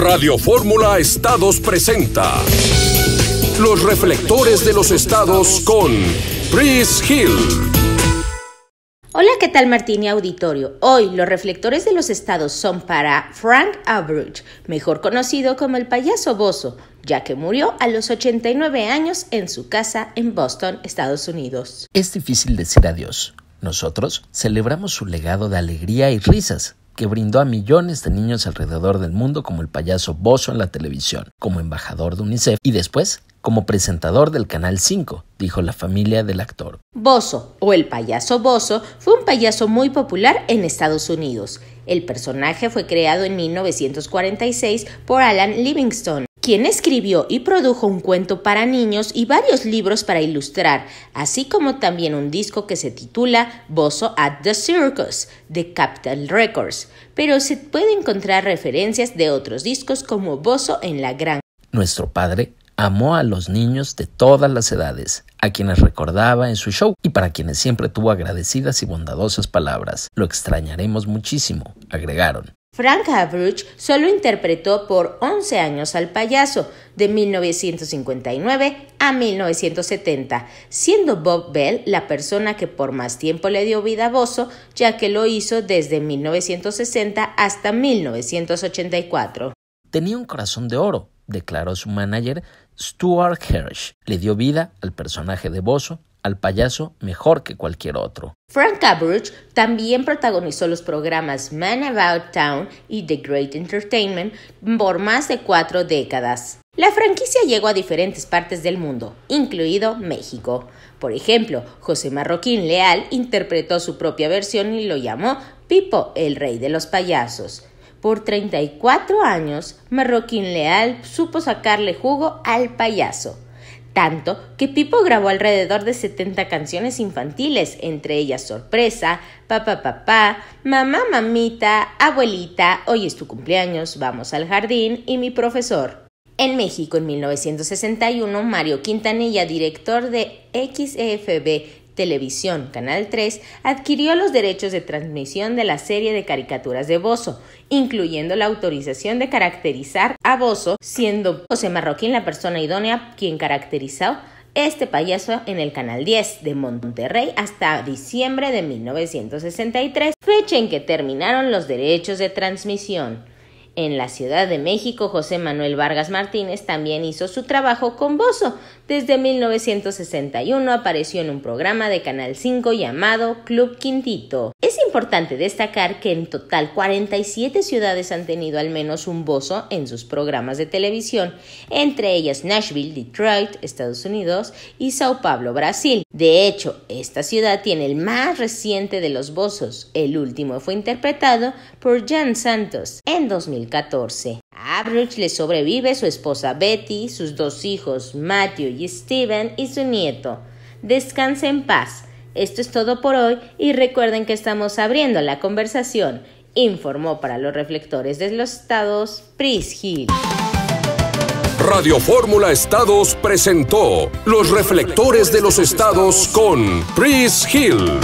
Radio Fórmula Estados presenta Los reflectores de los estados con Chris Hill. Hola, ¿qué tal Martín y auditorio? Hoy los reflectores de los estados son para Frank Average, mejor conocido como el payaso Bozo, ya que murió a los 89 años en su casa en Boston, Estados Unidos. Es difícil decir adiós. Nosotros celebramos su legado de alegría y risas, que brindó a millones de niños alrededor del mundo como el payaso Bozo en la televisión, como embajador de UNICEF y después como presentador del Canal 5, dijo la familia del actor. Bozo, o el payaso Bozo, fue un payaso muy popular en Estados Unidos. El personaje fue creado en 1946 por Alan Livingston, quien escribió y produjo un cuento para niños y varios libros para ilustrar, así como también un disco que se titula Bozo at the Circus de Capital Records, pero se puede encontrar referencias de otros discos como Bozo en la Gran. Nuestro padre amó a los niños de todas las edades, a quienes recordaba en su show y para quienes siempre tuvo agradecidas y bondadosas palabras. Lo extrañaremos muchísimo, agregaron. Frank Average solo interpretó por 11 años al payaso, de 1959 a 1970, siendo Bob Bell la persona que por más tiempo le dio vida a Bozo, ya que lo hizo desde 1960 hasta 1984. Tenía un corazón de oro, declaró su manager Stuart Hirsch. Le dio vida al personaje de Bozo al payaso mejor que cualquier otro. Frank Average también protagonizó los programas Man About Town y The Great Entertainment por más de cuatro décadas. La franquicia llegó a diferentes partes del mundo, incluido México. Por ejemplo, José Marroquín Leal interpretó su propia versión y lo llamó Pipo, el rey de los payasos. Por 34 años, Marroquín Leal supo sacarle jugo al payaso tanto que Pipo grabó alrededor de 70 canciones infantiles, entre ellas Sorpresa, Papá Papá, Mamá Mamita, Abuelita, Hoy es tu cumpleaños, Vamos al jardín y Mi profesor. En México, en 1961, Mario Quintanilla, director de XFB Televisión, Canal 3, adquirió los derechos de transmisión de la serie de caricaturas de Bozo, incluyendo la autorización de caracterizar a Bozo, siendo José Marroquín la persona idónea quien caracterizó este payaso en el Canal 10 de Monterrey hasta diciembre de 1963, fecha en que terminaron los derechos de transmisión. En la Ciudad de México, José Manuel Vargas Martínez también hizo su trabajo con Bozo. Desde 1961 apareció en un programa de Canal 5 llamado Club Quintito. Es importante destacar que en total 47 ciudades han tenido al menos un Bozo en sus programas de televisión, entre ellas Nashville, Detroit, Estados Unidos y Sao Paulo, Brasil. De hecho, esta ciudad tiene el más reciente de los bozos. El último fue interpretado por Jan Santos en 2014. A le sobrevive su esposa Betty, sus dos hijos Matthew y Steven y su nieto. Descansa en paz. Esto es todo por hoy y recuerden que estamos abriendo la conversación, informó para los reflectores de los estados Pris Hill. Radio Fórmula Estados presentó Los Reflectores de los Estados con Chris Hill.